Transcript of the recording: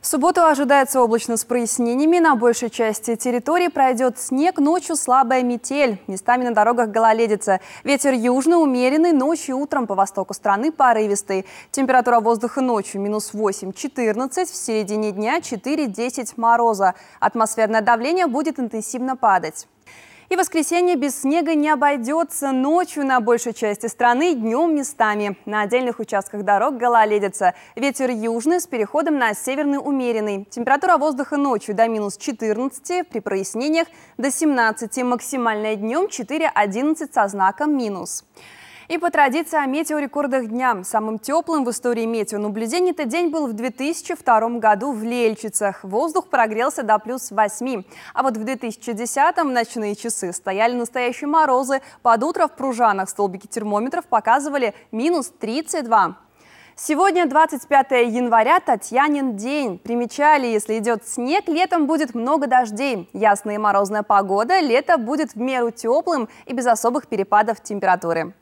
В субботу ожидается облачно с прояснениями. На большей части территории пройдет снег, ночью слабая метель. Местами на дорогах гололедица. Ветер южный, умеренный, ночью и утром по востоку страны порывистый. Температура воздуха ночью минус 8-14, в середине дня 4-10 мороза. Атмосферное давление будет интенсивно падать. И воскресенье без снега не обойдется. Ночью на большей части страны, днем местами. На отдельных участках дорог гололедится. Ветер южный с переходом на северный умеренный. Температура воздуха ночью до минус 14, при прояснениях до 17. Максимальная днем 4-11 со знаком минус. И по традиции о метеорекордах дня. Самым теплым в истории метеонаблюдений этот день был в 2002 году в Лельчицах. Воздух прогрелся до плюс 8. А вот в 2010-м ночные часы стояли настоящие морозы. Под утро в Пружанах столбики термометров показывали минус 32. Сегодня 25 января, Татьянин день. Примечали, если идет снег, летом будет много дождей. Ясная и морозная погода, лето будет в меру теплым и без особых перепадов температуры.